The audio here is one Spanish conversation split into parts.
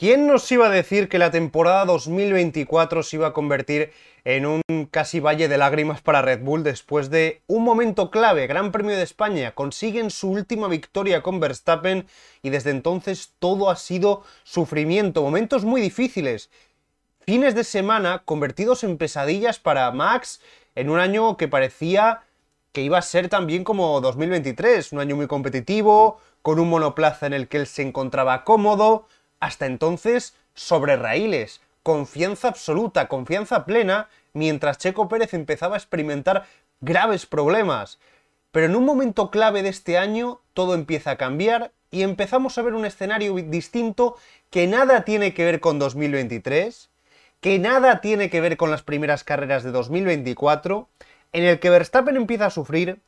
¿Quién nos iba a decir que la temporada 2024 se iba a convertir en un casi valle de lágrimas para Red Bull después de un momento clave, Gran Premio de España? Consiguen su última victoria con Verstappen y desde entonces todo ha sido sufrimiento, momentos muy difíciles. Fines de semana convertidos en pesadillas para Max en un año que parecía que iba a ser también como 2023, un año muy competitivo, con un monoplaza en el que él se encontraba cómodo, hasta entonces sobre raíles, confianza absoluta, confianza plena, mientras Checo Pérez empezaba a experimentar graves problemas. Pero en un momento clave de este año todo empieza a cambiar y empezamos a ver un escenario distinto que nada tiene que ver con 2023, que nada tiene que ver con las primeras carreras de 2024, en el que Verstappen empieza a sufrir,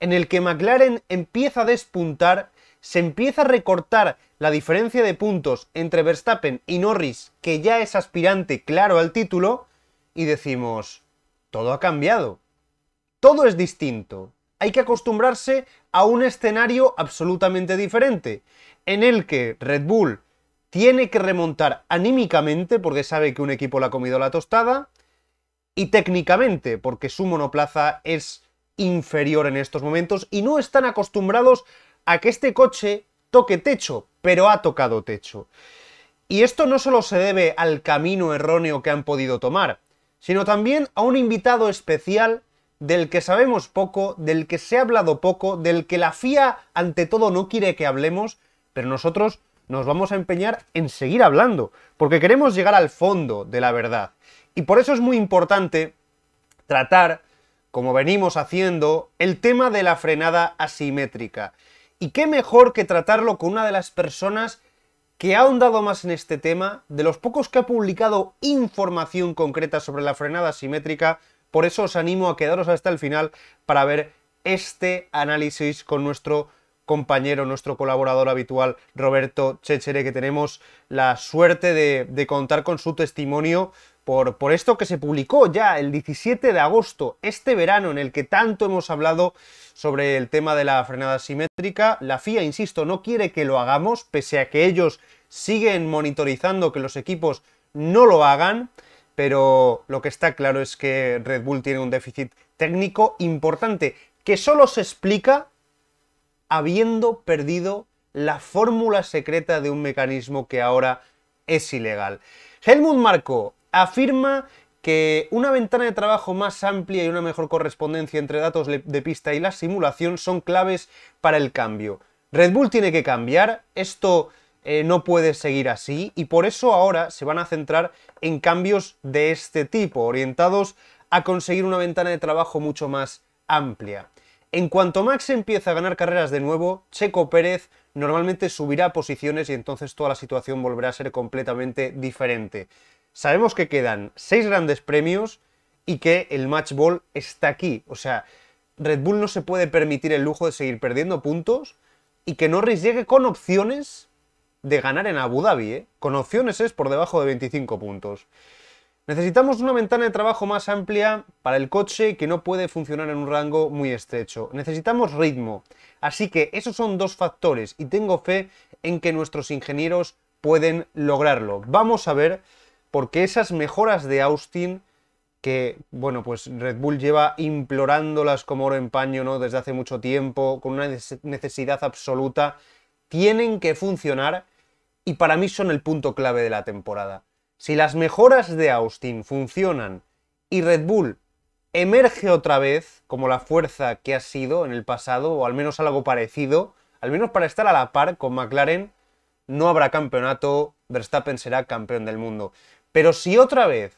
en el que McLaren empieza a despuntar se empieza a recortar la diferencia de puntos entre Verstappen y Norris, que ya es aspirante claro al título, y decimos, todo ha cambiado, todo es distinto, hay que acostumbrarse a un escenario absolutamente diferente, en el que Red Bull tiene que remontar anímicamente, porque sabe que un equipo le ha comido la tostada, y técnicamente, porque su monoplaza es inferior en estos momentos y no están acostumbrados a que este coche toque techo, pero ha tocado techo. Y esto no solo se debe al camino erróneo que han podido tomar, sino también a un invitado especial del que sabemos poco, del que se ha hablado poco, del que la FIA ante todo no quiere que hablemos, pero nosotros nos vamos a empeñar en seguir hablando, porque queremos llegar al fondo de la verdad. Y por eso es muy importante tratar, como venimos haciendo, el tema de la frenada asimétrica. Y qué mejor que tratarlo con una de las personas que ha ahondado más en este tema, de los pocos que ha publicado información concreta sobre la frenada simétrica, por eso os animo a quedaros hasta el final para ver este análisis con nuestro compañero, nuestro colaborador habitual, Roberto Chechere, que tenemos la suerte de, de contar con su testimonio por, esto que se publicó ya el 17 de agosto, este verano en el que tanto hemos hablado sobre el tema de la frenada simétrica. La FIA, insisto, no quiere que lo hagamos, pese a que ellos siguen monitorizando que los equipos no lo hagan, pero lo que está claro es que Red Bull tiene un déficit técnico importante, que solo se explica habiendo perdido la fórmula secreta de un mecanismo que ahora es ilegal. Helmut Marco, afirma que una ventana de trabajo más amplia y una mejor correspondencia entre datos de pista y la simulación son claves para el cambio. Red Bull tiene que cambiar, esto eh, no puede seguir así y por eso ahora se van a centrar en cambios de este tipo, orientados a conseguir una ventana de trabajo mucho más amplia. En cuanto Max empieza a ganar carreras de nuevo, Checo Pérez normalmente subirá posiciones y entonces toda la situación volverá a ser completamente diferente. Sabemos que quedan seis grandes premios y que el match ball está aquí. O sea, Red Bull no se puede permitir el lujo de seguir perdiendo puntos y que Norris llegue con opciones de ganar en Abu Dhabi. ¿eh? Con opciones es por debajo de 25 puntos. Necesitamos una ventana de trabajo más amplia para el coche que no puede funcionar en un rango muy estrecho. Necesitamos ritmo. Así que esos son dos factores y tengo fe en que nuestros ingenieros pueden lograrlo. Vamos a ver porque esas mejoras de Austin que, bueno, pues Red Bull lleva implorándolas como oro en paño, ¿no? Desde hace mucho tiempo, con una necesidad absoluta, tienen que funcionar y para mí son el punto clave de la temporada. Si las mejoras de Austin funcionan y Red Bull emerge otra vez como la fuerza que ha sido en el pasado, o al menos algo parecido, al menos para estar a la par con McLaren, no habrá campeonato, Verstappen será campeón del mundo. Pero si otra vez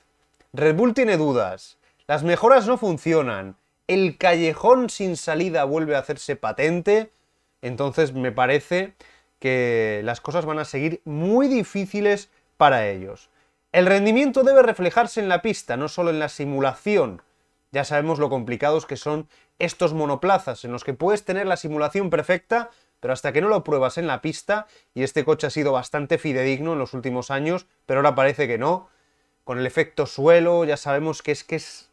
Red Bull tiene dudas, las mejoras no funcionan, el callejón sin salida vuelve a hacerse patente, entonces me parece que las cosas van a seguir muy difíciles para ellos. El rendimiento debe reflejarse en la pista, no solo en la simulación. Ya sabemos lo complicados que son estos monoplazas, en los que puedes tener la simulación perfecta, pero hasta que no lo pruebas en la pista, y este coche ha sido bastante fidedigno en los últimos años, pero ahora parece que no, con el efecto suelo, ya sabemos que es que es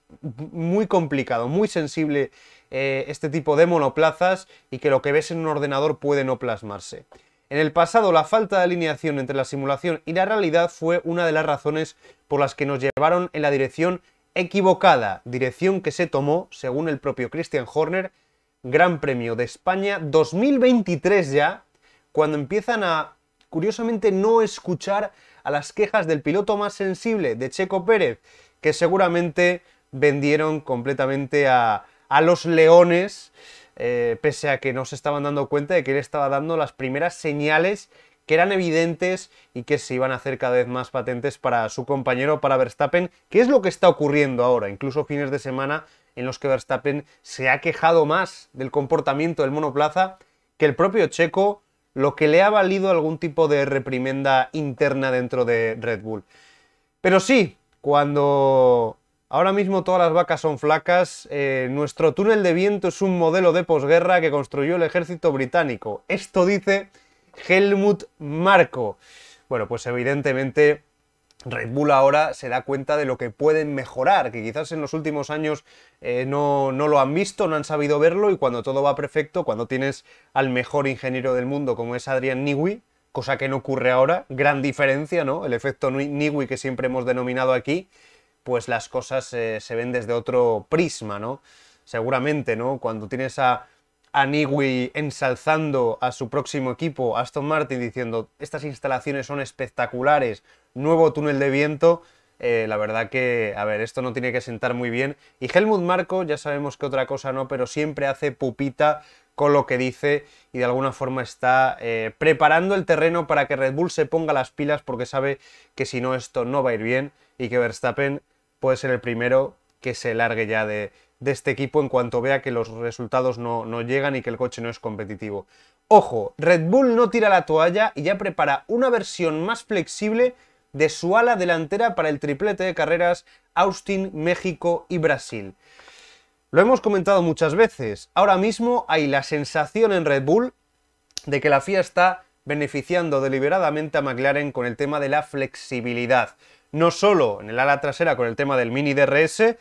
muy complicado, muy sensible eh, este tipo de monoplazas y que lo que ves en un ordenador puede no plasmarse. En el pasado, la falta de alineación entre la simulación y la realidad fue una de las razones por las que nos llevaron en la dirección equivocada, dirección que se tomó, según el propio Christian Horner, Gran Premio de España 2023 ya, cuando empiezan a, curiosamente, no escuchar a las quejas del piloto más sensible, de Checo Pérez, que seguramente vendieron completamente a, a los leones, eh, pese a que no se estaban dando cuenta de que él estaba dando las primeras señales que eran evidentes y que se iban a hacer cada vez más patentes para su compañero, para Verstappen, que es lo que está ocurriendo ahora, incluso fines de semana en los que Verstappen se ha quejado más del comportamiento del monoplaza que el propio Checo, lo que le ha valido algún tipo de reprimenda interna dentro de Red Bull. Pero sí, cuando ahora mismo todas las vacas son flacas, eh, nuestro túnel de viento es un modelo de posguerra que construyó el ejército británico. Esto dice Helmut Marco. Bueno, pues evidentemente Red Bull ahora se da cuenta de lo que pueden mejorar, que quizás en los últimos años eh, no, lo han visto, no han sabido verlo y cuando todo va perfecto, cuando tienes al mejor ingeniero del mundo como es Adrian Newey, cosa que no ocurre ahora, gran diferencia, ¿no? El efecto Newey que siempre hemos denominado aquí, pues las cosas eh, se ven desde otro prisma, ¿no? Seguramente, ¿no? Cuando tienes a a ensalzando a su próximo equipo, Aston Martin, diciendo estas instalaciones son espectaculares, nuevo túnel de viento. Eh, la verdad que, a ver, esto no tiene que sentar muy bien. Y Helmut Marco, ya sabemos que otra cosa no, pero siempre hace pupita con lo que dice y de alguna forma está eh, preparando el terreno para que Red Bull se ponga las pilas porque sabe que si no esto no va a ir bien y que Verstappen puede ser el primero que se largue ya de, este equipo en cuanto vea que los resultados no, no llegan y que el coche no es competitivo. Ojo, Red Bull no tira la toalla y ya prepara una versión más flexible de su ala delantera para el triplete de carreras Austin, México y Brasil. Lo hemos comentado muchas veces, ahora mismo hay la sensación en Red Bull de que la FIA está beneficiando deliberadamente a McLaren con el tema de la flexibilidad. No solo en el ala trasera con el tema del mini DRS,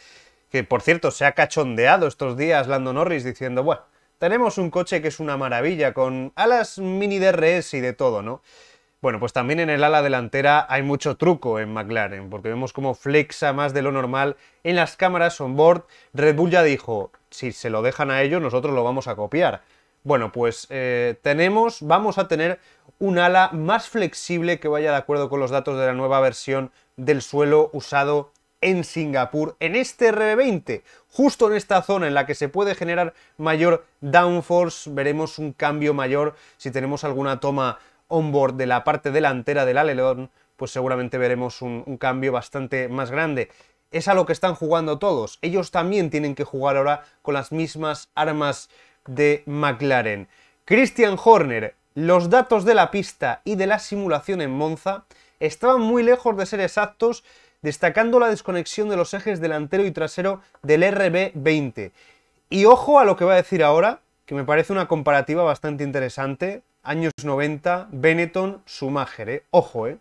que por cierto se ha cachondeado estos días Lando Norris diciendo, bueno, tenemos un coche que es una maravilla, con alas mini DRS y de todo, ¿no? Bueno, pues también en el ala delantera hay mucho truco en McLaren, porque vemos cómo flexa más de lo normal en las cámaras on board. Red Bull ya dijo, si se lo dejan a ellos, nosotros lo vamos a copiar. Bueno, pues eh, tenemos, vamos a tener un ala más flexible que vaya de acuerdo con los datos de la nueva versión del suelo usado en Singapur, en este RB20, justo en esta zona en la que se puede generar mayor downforce, veremos un cambio mayor si tenemos alguna toma onboard de la parte delantera del alerón, pues seguramente veremos un, un cambio bastante más grande es a lo que están jugando todos. Ellos también tienen que jugar ahora con las mismas armas de McLaren. Christian Horner, los datos de la pista y de la simulación en Monza estaban muy lejos de ser exactos, destacando la desconexión de los ejes delantero y trasero del RB20. Y ojo a lo que va a decir ahora, que me parece una comparativa bastante interesante, años 90, Benetton, su ¿eh? Ojo, ¿eh?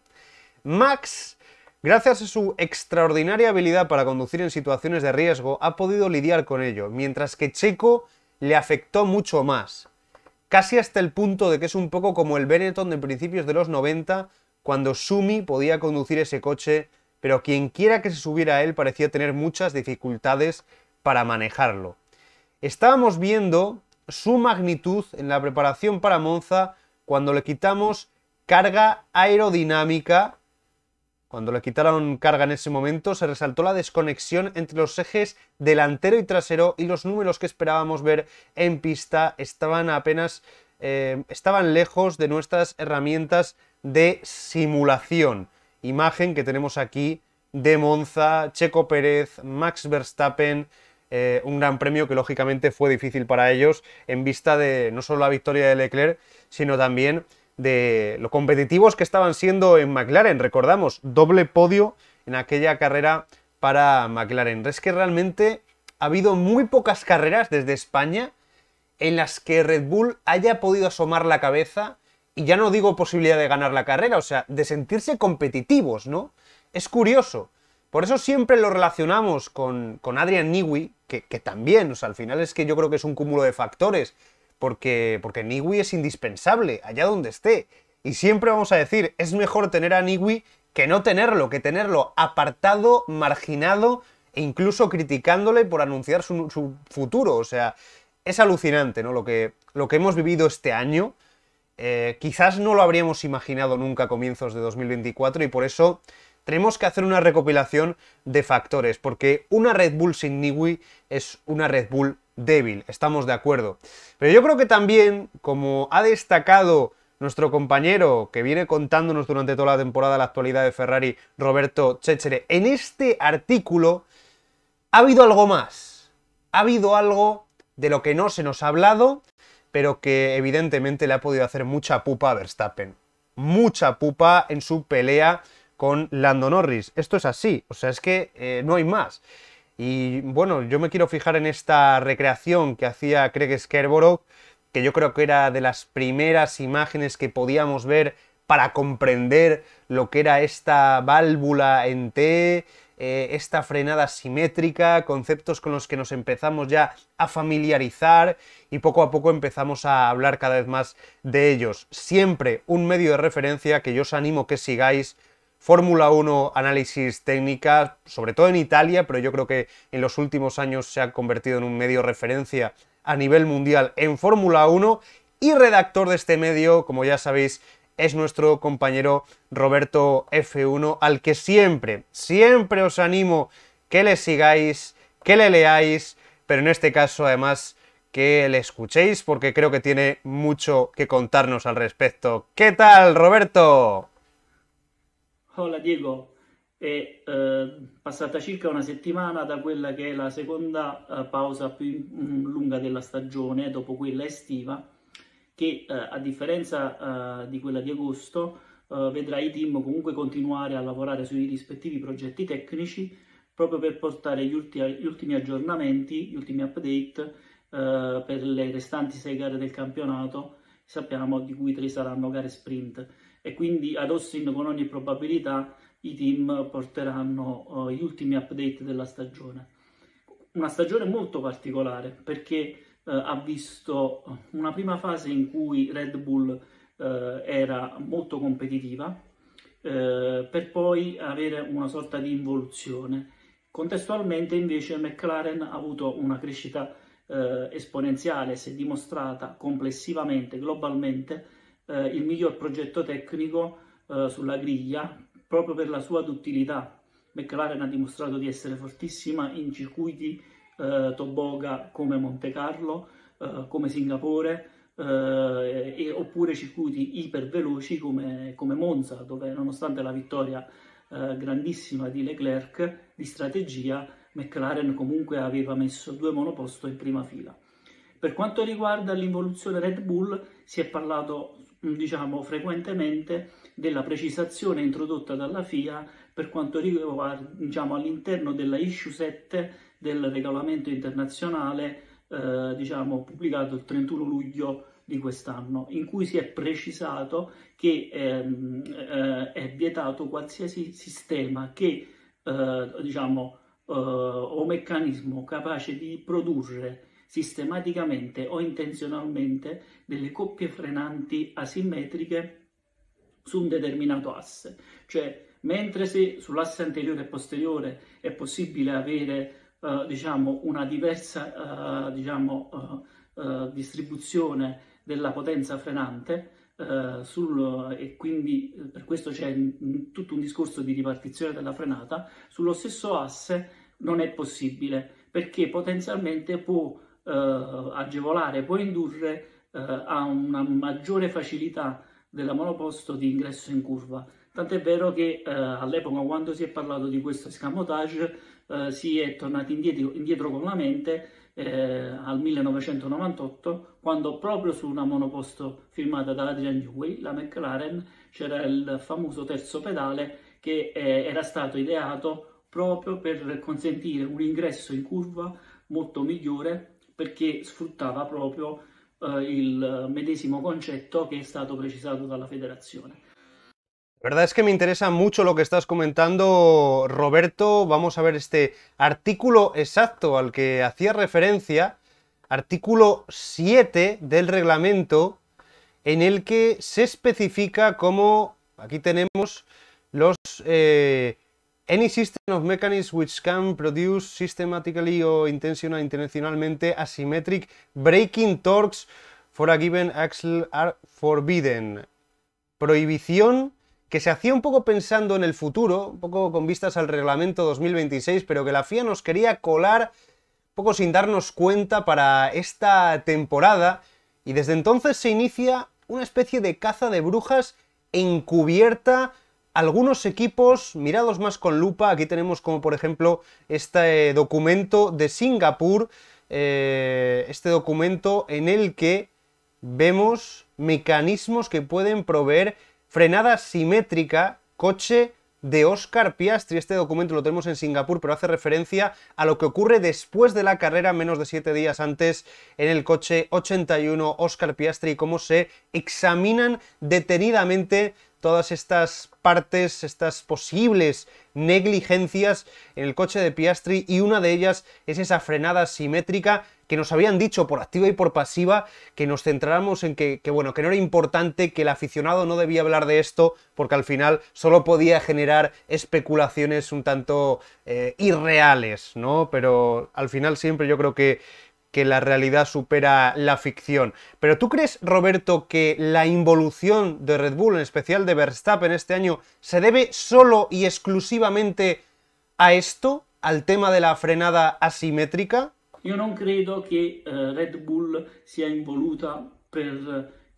Max, gracias a su extraordinaria habilidad para conducir en situaciones de riesgo, ha podido lidiar con ello, mientras que Checo le afectó mucho más. Casi hasta el punto de que es un poco como el Benetton de principios de los 90, cuando Sumi podía conducir ese coche, pero quien quiera que se subiera a él parecía tener muchas dificultades para manejarlo. Estábamos viendo su magnitud en la preparación para Monza cuando le quitamos carga aerodinámica. Cuando le quitaron carga en ese momento, se resaltó la desconexión entre los ejes delantero y trasero y los números que esperábamos ver en pista estaban apenas eh, estaban lejos de nuestras herramientas de simulación. Imagen que tenemos aquí de Monza, Checo Pérez, Max Verstappen, eh, un gran premio que lógicamente fue difícil para ellos en vista de no solo la victoria de Leclerc, sino también de lo competitivos que estaban siendo en McLaren. Recordamos, doble podio en aquella carrera para McLaren. Es que realmente ha habido muy pocas carreras desde España en las que Red Bull haya podido asomar la cabeza y ya no digo posibilidad de ganar la carrera, o sea, de sentirse competitivos, ¿no? Es curioso. Por eso siempre lo relacionamos con, con Adrian Newey, que, también, o sea, al final es que yo creo que es un cúmulo de factores, porque, porque Niwi es indispensable, allá donde esté. Y siempre vamos a decir, es mejor tener a Niwi que no tenerlo, que tenerlo apartado, marginado e incluso criticándole por anunciar su, futuro. O sea, es alucinante, ¿no? Lo que, lo que hemos vivido este año. Eh, quizás no lo habríamos imaginado nunca a comienzos de 2024 y por eso tenemos que hacer una recopilación de factores, porque una Red Bull sin Niwi es una Red Bull débil, estamos de acuerdo. Pero yo creo que también, como ha destacado nuestro compañero que viene contándonos durante toda la temporada la actualidad de Ferrari, Roberto Chechere, en este artículo ha habido algo más. Ha habido algo de lo que no se nos ha hablado, pero que evidentemente le ha podido hacer mucha pupa a Verstappen. Mucha pupa en su pelea con Landon Norris. Esto es así, o sea, es que eh, no hay más. Y bueno, yo me quiero fijar en esta recreación que hacía Craig Skerborough, que yo creo que era de las primeras imágenes que podíamos ver para comprender lo que era esta válvula en T, eh, esta frenada simétrica, conceptos con los que nos empezamos ya a familiarizar y poco a poco empezamos a hablar cada vez más de ellos. Siempre un medio de referencia que yo os animo que sigáis Fórmula 1, análisis técnica, sobre todo en Italia, pero yo creo que en los últimos años se ha convertido en un medio referencia a nivel mundial en Fórmula 1 y redactor de este medio, como ya sabéis, es nuestro compañero Roberto F1, al que siempre, siempre os animo que le sigáis, que le leáis, pero en este caso además que le escuchéis porque creo que tiene mucho que contarnos al respecto. ¿Qué tal, Roberto? Hola Diego, è eh, passata circa una settimana da quella che è la seconda eh, pausa più mh, mm, lunga della stagione, dopo quella estiva, che eh, a differenza eh, di quella di agosto eh, vedrà i team comunque continuare a lavorare sui rispettivi progetti tecnici proprio per portare gli, ulti, gli ultimi aggiornamenti, gli ultimi update eh, per le restanti sei gare del campionato, sappiamo di cui tre saranno gare sprint e quindi ad Austin con ogni probabilità i team porteranno uh, gli ultimi update della stagione. Una stagione molto particolare perché uh, ha visto una prima fase in cui Red Bull uh, era molto competitiva per poi avere una sorta di involuzione. Contestualmente invece McLaren ha avuto una crescita esponenziale, si è dimostrata complessivamente, globalmente, eh, il miglior progetto tecnico eh, sulla griglia proprio per la sua duttilità. McLaren ha dimostrato di essere fortissima in circuiti eh, toboga come Monte Carlo, eh, come Singapore, eh, e, oppure circuiti iperveloci come, come, Monza, dove nonostante la vittoria eh, grandissima di Leclerc di strategia, McLaren comunque aveva messo due monoposto in prima fila. Per quanto riguarda l'involuzione Red Bull, si è parlato diciamo, frequentemente della precisazione introdotta dalla FIA per quanto riguarda diciamo, all'interno della issue 7 del regolamento internazionale eh, diciamo, pubblicato il 31 luglio di quest'anno, in cui si è precisato che ehm, eh, è vietato qualsiasi sistema che, eh, diciamo, eh, o meccanismo capace di produrre sistematicamente o intenzionalmente delle coppie frenanti asimmetriche su un determinato asse, cioè mentre se sull'asse anteriore e posteriore è possibile avere eh, diciamo, una diversa eh, diciamo, eh, eh distribuzione della potenza frenante eh, sul, e quindi eh, per questo c'è mm, tutto un discorso di ripartizione della frenata, sullo stesso asse non è possibile perché potenzialmente può eh, agevolare può indurre eh, a una maggiore facilità della monoposto di ingresso in curva. Tant'è vero che eh, all'epoca quando si è parlato di questo escamotage eh, si è tornati indietro, indietro con la mente eh, al 1998 quando proprio su una monoposto firmata da Adrian Newey, la McLaren, c'era il famoso terzo pedale che eh, era stato ideato proprio per consentire un ingresso in curva molto migliore porque sfruttava proprio eh, il medesimo concetto che è stato precisato dalla La verdad es que me interesa mucho lo que estás comentando, Roberto. Vamos a ver este artículo exacto al que hacía referencia, artículo 7 del reglamento, en el que se especifica cómo, aquí tenemos los eh, Any system of mechanisms which can produce systematically or intentional, intencionalmente, asymmetric breaking torques for a given axle are forbidden. Prohibición que se hacía un poco pensando en el futuro, un poco con vistas al reglamento 2026, pero que la FIA nos quería colar un poco sin darnos cuenta para esta temporada. Y desde entonces se inicia una especie de caza de brujas encubierta algunos equipos mirados más con lupa. Aquí tenemos como por ejemplo este documento de Singapur, eh, este documento en el que vemos mecanismos que pueden proveer frenada simétrica, coche de Oscar Piastri. Este documento lo tenemos en Singapur, pero hace referencia a lo que ocurre después de la carrera, menos de 7 días antes, en el coche 81 Oscar Piastri, y cómo se examinan detenidamente todas estas partes, estas posibles negligencias en el coche de Piastri y una de ellas es esa frenada simétrica que nos habían dicho por activa y por pasiva que nos centráramos en que, bueno, que no era importante, que el aficionado no debía hablar de esto porque al final solo podía generar especulaciones un tanto eh, irreales, ¿no? Pero al final siempre yo creo que que la realidad supera la ficción. Pero ¿tú crees, Roberto, que la involución de Red Bull, en especial de Verstappen este año, se debe solo y exclusivamente a esto, al tema de la frenada asimétrica? Yo no creo que eh, Red Bull sea involuta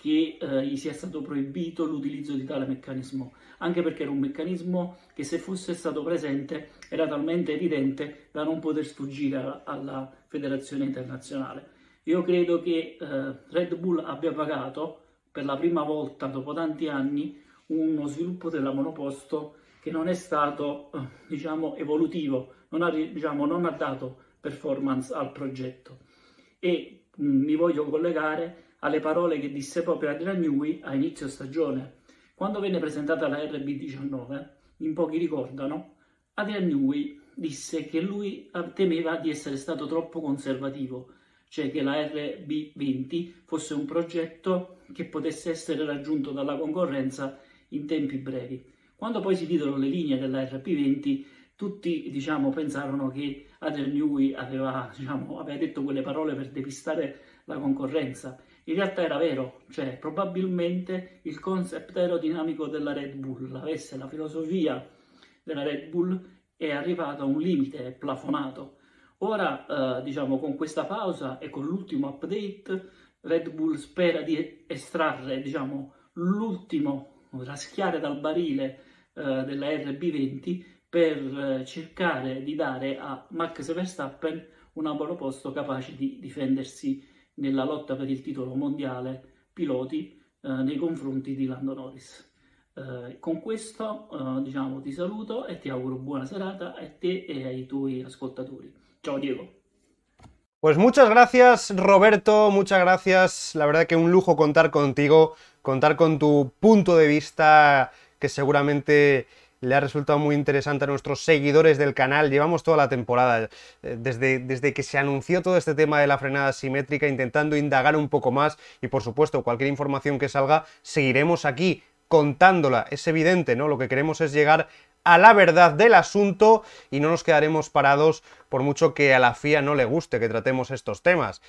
y se ha sia stato el l'utilizzo de tale mecanismo. anche porque era un mecanismo que, se fuese stato presente era talmente evidente da non poter sfuggire alla, federazione internazionale. Io credo che eh, Red Bull abbia pagato per la prima volta dopo tanti anni uno sviluppo della monoposto che non è stato eh, diciamo, evolutivo, non ha, diciamo, non ha, dato performance al progetto. E mh, mm, mi voglio collegare alle parole che disse proprio Adrian Newey a inizio stagione. Quando venne presentata la RB19, in pochi ricordano, Adrian Newey disse che lui temeva di essere stato troppo conservativo, cioè che la RB20 fosse un progetto che potesse essere raggiunto dalla concorrenza in tempi brevi. Quando poi si videro le linee della RP20, tutti diciamo, pensarono che Adel Newey aveva, diciamo, aveva detto quelle parole per depistare la concorrenza. In realtà era vero, cioè probabilmente il concept aerodinamico della Red Bull avesse la filosofia della Red Bull è arrivato a un limite plafonato. Ora, eh, diciamo, con questa pausa e con l'ultimo update, Red Bull spera di estrarre, diciamo, l'ultimo raschiare dal barile eh, della RB20 per eh, cercare di dare a Max Verstappen un monoposto capace di difendersi nella lotta per il titolo mondiale piloti eh, nei confronti di Lando Norris. Eh, con questo eh, diciamo ti saluto e ti auguro buona serata a te e ai tuoi ascoltatori. Ciao Diego. Pues muchas gracias Roberto, muchas gracias, la verdad que un lujo contar contigo, contar con tu punto de vista que seguramente le ha resultado muy interesante a nuestros seguidores del canal. Llevamos toda la temporada, eh, desde, desde, que se anunció todo este tema de la frenada simétrica, intentando indagar un poco más y por supuesto cualquier información que salga, seguiremos aquí contándola. Es evidente, ¿no? Lo que queremos es llegar a la verdad del asunto y no nos quedaremos parados por mucho que a la FIA no le guste que tratemos estos temas.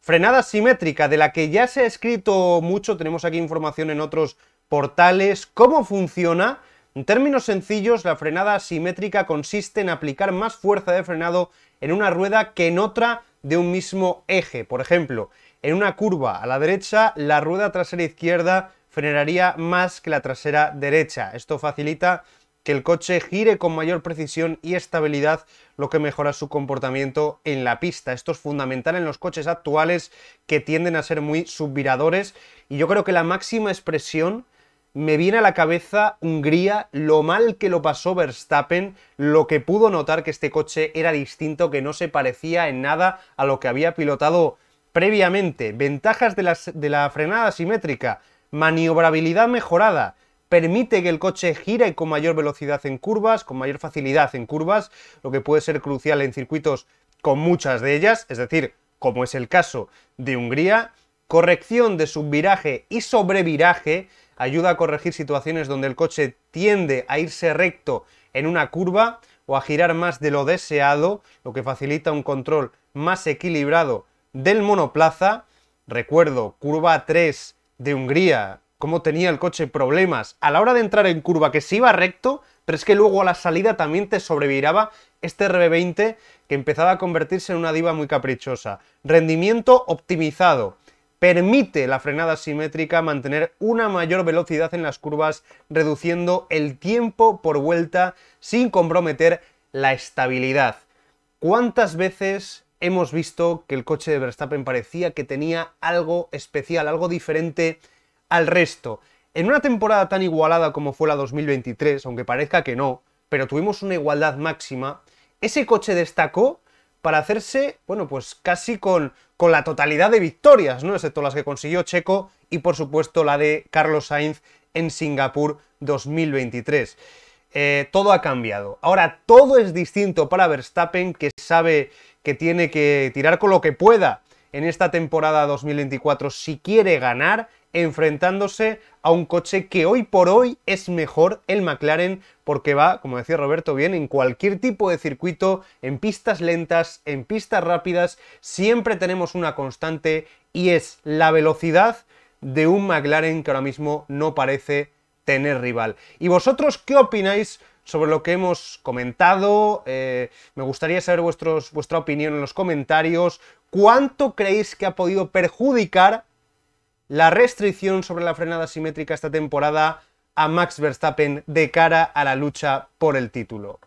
Frenada simétrica, de la que ya se ha escrito mucho, tenemos aquí información en otros portales, cómo funciona. En términos sencillos, la frenada simétrica consiste en aplicar más fuerza de frenado en una rueda que en otra de un mismo eje. Por ejemplo, en una curva a la derecha, la rueda trasera izquierda frenaría más que la trasera derecha. Esto facilita que el coche gire con mayor precisión y estabilidad, lo que mejora su comportamiento en la pista. Esto es fundamental en los coches actuales que tienden a ser muy subviradores y yo creo que la máxima expresión me viene a la cabeza Hungría, lo mal que lo pasó Verstappen, lo que pudo notar que este coche era distinto, que no se parecía en nada a lo que había pilotado previamente. Ventajas de la, de la frenada simétrica, Maniobrabilidad mejorada. Permite que el coche gire con mayor velocidad en curvas, con mayor facilidad en curvas, lo que puede ser crucial en circuitos con muchas de ellas, es decir, como es el caso de Hungría. Corrección de subviraje y sobreviraje ayuda a corregir situaciones donde el coche tiende a irse recto en una curva o a girar más de lo deseado, lo que facilita un control más equilibrado del monoplaza. Recuerdo, curva 3, de Hungría, cómo tenía el coche problemas a la hora de entrar en curva, que se iba recto, pero es que luego a la salida también te sobreviraba este RB20 que empezaba a convertirse en una diva muy caprichosa. Rendimiento optimizado. Permite la frenada simétrica mantener una mayor velocidad en las curvas, reduciendo el tiempo por vuelta sin comprometer la estabilidad. ¿Cuántas veces hemos visto que el coche de Verstappen parecía que tenía algo especial, algo diferente al resto. En una temporada tan igualada como fue la 2023, aunque parezca que no, pero tuvimos una igualdad máxima, ese coche destacó para hacerse, bueno, pues casi con, con la totalidad de victorias, ¿no? Excepto las que consiguió Checo y por supuesto la de Carlos Sainz en Singapur 2023. Eh, todo ha cambiado. Ahora todo es distinto para Verstappen, que sabe que tiene que tirar con lo que pueda en esta temporada 2024 si quiere ganar, enfrentándose a un coche que hoy por hoy es mejor el McLaren porque va, como decía Roberto bien, en cualquier tipo de circuito, en pistas lentas, en pistas rápidas, siempre tenemos una constante y es la velocidad de un McLaren que ahora mismo no parece tener rival. ¿Y vosotros qué opináis sobre lo que hemos comentado? Eh, me gustaría saber vuestros, vuestra opinión en los comentarios. ¿Cuánto creéis que ha podido perjudicar la restricción sobre la frenada simétrica esta temporada a Max Verstappen de cara a la lucha por el título?